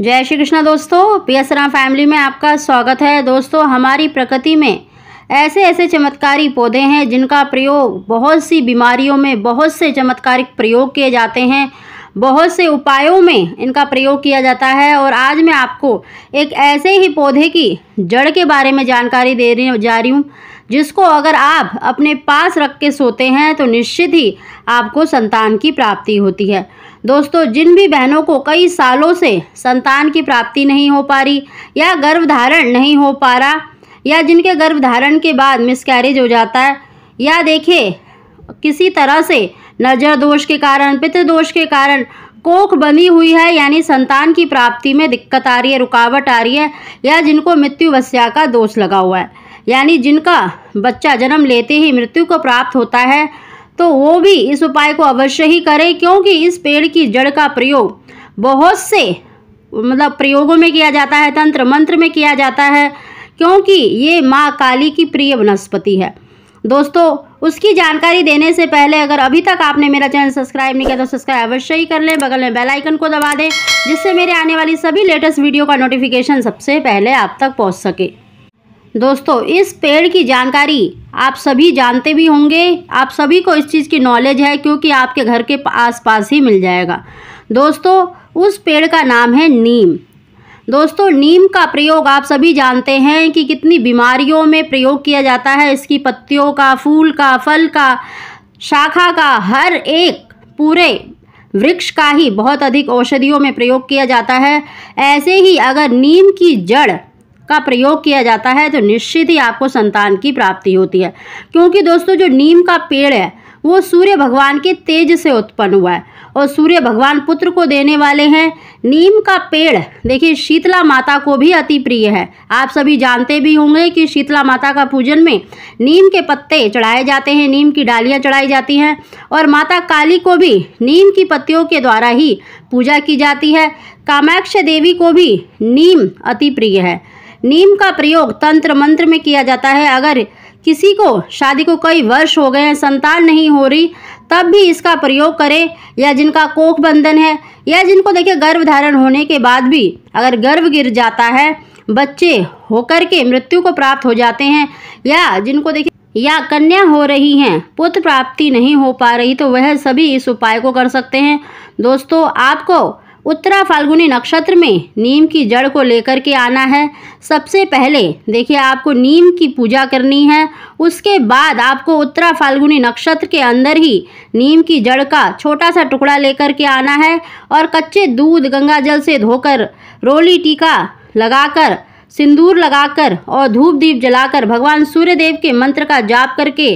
जय श्री कृष्णा दोस्तों P S Ram family में आपका स्वागत है दोस्तों हमारी प्रकृति में ऐसे ऐसे चमत्कारी पौधे हैं जिनका प्रयोग बहुत सी बीमारियों में बहुत से चमत्कारिक प्रयोग किए जाते हैं बहुत से उपायों में इनका प्रयोग किया जाता है और आज मैं आपको एक ऐसे ही पौधे की जड़ के बारे में जानकारी दे रही जा रही हूँ जिसको अगर आप अपने पास रख के सोते हैं तो निश्चित ही आपको संतान की प्राप्ति होती है दोस्तों जिन भी बहनों को कई सालों से संतान की प्राप्ति नहीं हो पा रही या गर्भधारण नहीं हो पा रहा या जिनके गर्भधारण के बाद मिसकैरेज हो जाता है या देखिए किसी तरह से नजर दोष के कारण पितृदोष के कारण कोख बनी हुई है यानी संतान की प्राप्ति में दिक्कत आ रही है रुकावट आ रही है या जिनको मृत्यु वस्या का दोष लगा हुआ है यानी जिनका बच्चा जन्म लेते ही मृत्यु को प्राप्त होता है तो वो भी इस उपाय को अवश्य ही करें क्योंकि इस पेड़ की जड़ का प्रयोग बहुत से मतलब प्रयोगों में किया जाता है तंत्र मंत्र में किया जाता है क्योंकि ये माँ काली की प्रिय वनस्पति है दोस्तों उसकी जानकारी देने से पहले अगर अभी तक आपने मेरा चैनल सब्सक्राइब नहीं किया तो सब्सक्राइब अवश्य ही कर लें बगल में बेल आइकन को दबा दें जिससे मेरे आने वाली सभी लेटेस्ट वीडियो का नोटिफिकेशन सबसे पहले आप तक पहुंच सके दोस्तों इस पेड़ की जानकारी आप सभी जानते भी होंगे आप सभी को इस चीज़ की नॉलेज है क्योंकि आपके घर के आसपास ही मिल जाएगा दोस्तों उस पेड़ का नाम है नीम दोस्तों नीम का प्रयोग आप सभी जानते हैं कि कितनी बीमारियों में प्रयोग किया जाता है इसकी पत्तियों का फूल का फल का शाखा का हर एक पूरे वृक्ष का ही बहुत अधिक औषधियों में प्रयोग किया जाता है ऐसे ही अगर नीम की जड़ का प्रयोग किया जाता है तो निश्चित ही आपको संतान की प्राप्ति होती है क्योंकि दोस्तों जो नीम का पेड़ है वो सूर्य भगवान के तेज से उत्पन्न हुआ है और सूर्य भगवान पुत्र को देने वाले हैं नीम का पेड़ देखिए शीतला माता को भी अति प्रिय है आप सभी जानते भी होंगे कि शीतला माता का पूजन में नीम के पत्ते चढ़ाए जाते हैं नीम की डालियाँ चढ़ाई जाती हैं और माता काली को भी नीम की पत्तियों के द्वारा ही पूजा की जाती है कामाक्ष देवी को भी नीम अति प्रिय है नीम का प्रयोग तंत्र मंत्र में किया जाता है अगर किसी को शादी को कई वर्ष हो गए हैं संतान नहीं हो रही तब भी इसका प्रयोग करें या जिनका कोख बंधन है या जिनको देखिए गर्भ धारण होने के बाद भी अगर गर्भ गिर जाता है बच्चे होकर के मृत्यु को प्राप्त हो जाते हैं या जिनको देखिए या कन्या हो रही हैं पुत्र प्राप्ति नहीं हो पा रही तो वह सभी इस उपाय को कर सकते हैं दोस्तों आपको उत्तरा फाल्गुनी नक्षत्र में नीम की जड़ को लेकर के आना है सबसे पहले देखिए आपको नीम की पूजा करनी है उसके बाद आपको उत्तरा फाल्गुनी नक्षत्र के अंदर ही नीम की जड़ का छोटा सा टुकड़ा लेकर के आना है और कच्चे दूध गंगा जल से धोकर रोली टीका लगाकर सिंदूर लगाकर और धूप दीप जलाकर भगवान सूर्यदेव के मंत्र का जाप करके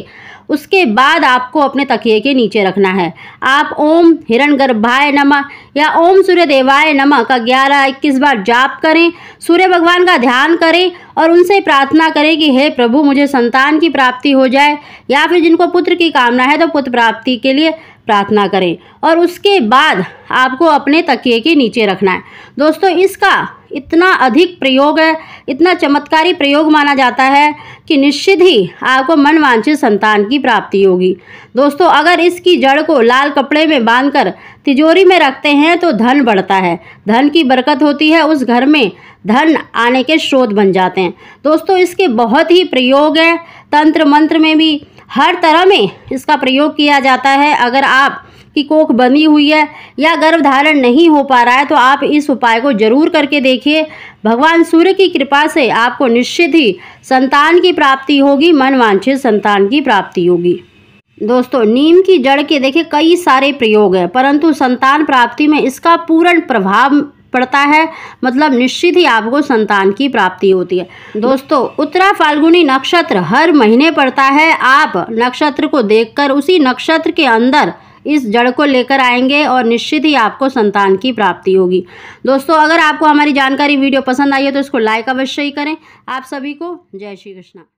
उसके बाद आपको अपने तकिए के नीचे रखना है आप ओम हिरण गर्भाय नम या ओम सूर्य देवाय नम का ग्यारह इक्कीस बार जाप करें सूर्य भगवान का ध्यान करें और उनसे प्रार्थना करें कि हे प्रभु मुझे संतान की प्राप्ति हो जाए या फिर जिनको पुत्र की कामना है तो पुत्र प्राप्ति के लिए प्रार्थना करें और उसके बाद आपको अपने तकिए के नीचे रखना है दोस्तों इसका इतना अधिक प्रयोग है इतना चमत्कारी प्रयोग माना जाता है कि निश्चित ही आपको मनवांछित संतान की प्राप्ति होगी दोस्तों अगर इसकी जड़ को लाल कपड़े में बांधकर तिजोरी में रखते हैं तो धन बढ़ता है धन की बरकत होती है उस घर में धन आने के स्रोत बन जाते हैं दोस्तों इसके बहुत ही प्रयोग हैं तंत्र मंत्र में भी हर तरह में इसका प्रयोग किया जाता है अगर आप की कोख बनी हुई है या गर्भधारण नहीं हो पा रहा है तो आप इस उपाय को जरूर करके देखिए भगवान सूर्य की कृपा से आपको निश्चित ही संतान की प्राप्ति होगी मनवांछित संतान की प्राप्ति होगी दोस्तों नीम की जड़ के देखे कई सारे प्रयोग हैं परंतु संतान प्राप्ति में इसका पूर्ण प्रभाव पड़ता है मतलब निश्चित ही आपको संतान की प्राप्ति होती है दोस्तों उत्तरा फाल्गुनी नक्षत्र हर महीने पड़ता है आप नक्षत्र को देखकर उसी नक्षत्र के अंदर इस जड़ को लेकर आएंगे और निश्चित ही आपको संतान की प्राप्ति होगी दोस्तों अगर आपको हमारी जानकारी वीडियो पसंद आई है तो इसको लाइक अवश्य ही करें आप सभी को जय श्री कृष्णा